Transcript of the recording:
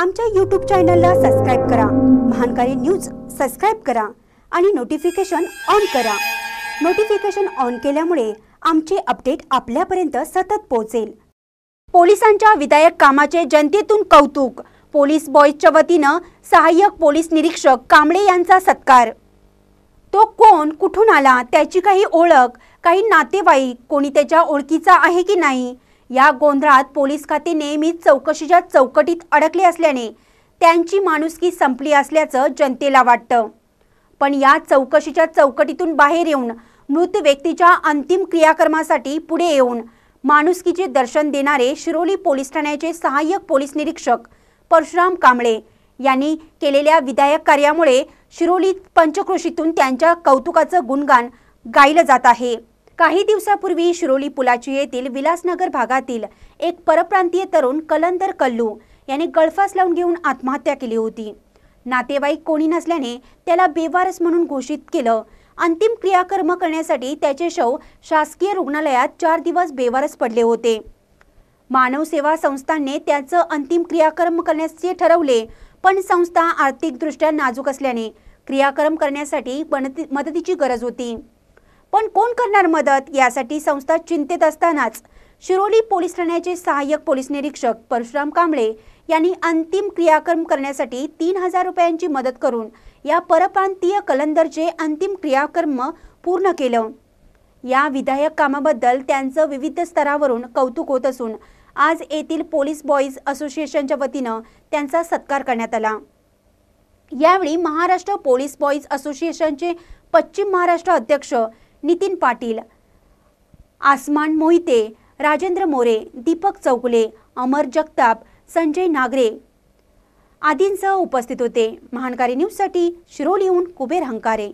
आमच्या यूट्यूब चॅनलला सबस्क्राईब करा महानकारी न्यूज सबस्क्राईब करा आणि नोटिफिकेशन ऑन करा नोटिफिकेशन ऑन केल्यामुळे आमचे अपडेट आपल्यापर्यंत सतत पोहोचेल पोलिसांच्या विधायक कामाचे जनतेतून कौतुक पोलीस बॉयजच्या वतीनं सहाय्यक पोलीस निरीक्षक कांबळे यांचा सत्कार तो कोण कुठून आला त्याची काही ओळख काही नातेवाईक कोणी त्याच्या ओळखीचा आहे की नाही या गोंधळात पोलीस खाते नेहमीच चौकशीच्या चौकटीत अडकले असल्याने त्यांची माणुसकी संपली असल्याचं जनतेला वाटतं पण या चौकशीच्या चौकटीतून बाहेर येऊन मृत व्यक्तीच्या अंतिम क्रियाकर्मासाठी पुढे येऊन माणुसकीचे दर्शन देणारे शिरोली पोलीस ठाण्याचे सहाय्यक पोलीस निरीक्षक परशुराम कांबळे यांनी केलेल्या विधायक कार्यामुळे शिरोली पंचक्रोशीतून त्यांच्या कौतुकाचं गुणगान गायलं जात आहे काही दिवसापूर्वी शिरोली पुलाची येथील विलासनगर भागातील एक परप्रांतीय तरुण कलंदर कल्लू याने गळफास लावून घेऊन आत्महत्या केली होती नातेवाईक कोणी नसल्याने त्याला बेवारस म्हणून घोषित केलं अंतिम क्रियाकर्म करण्यासाठी त्याचे शव शासकीय रुग्णालयात चार दिवस बेवारस पडले होते मानव सेवा संस्थांनी त्याचं अंतिम क्रियाकर्म करण्याचे ठरवले पण संस्था आर्थिकदृष्ट्या नाजूक असल्याने क्रियाकर्म करण्यासाठी मदतीची गरज होती पण कोण करणार मदत यासाठी संस्था चिंतेत असतानाच शिरोली पोलीस ठाण्याचे सहाय्यक पोलीस निरीक्षक परशुराम कांबळे यांनी अंतिम क्रियाक्रम करण्यासाठी तीन हजार रुपयांची मदत करून या परप्रांतीय कलंदरचे अंतिम क्रियाकर्म पूर्ण केलं या विधायक कामाबद्दल त्यांचं विविध स्तरावरून कौतुक होत असून आज येथील पोलीस बॉईज असोसिएशनच्या वतीनं त्यांचा सत्कार करण्यात आला यावेळी महाराष्ट्र पोलीस बॉईज असोसिएशनचे पश्चिम महाराष्ट्र अध्यक्ष नितीन पाटील आसमान मोहिते राजेंद्र मोरे दीपक चौकुले अमर जगताप संजय नागरे आदींसह उपस्थित होते महानकारी न्यूजसाठी शिरोलीहून कुबेर हंकारे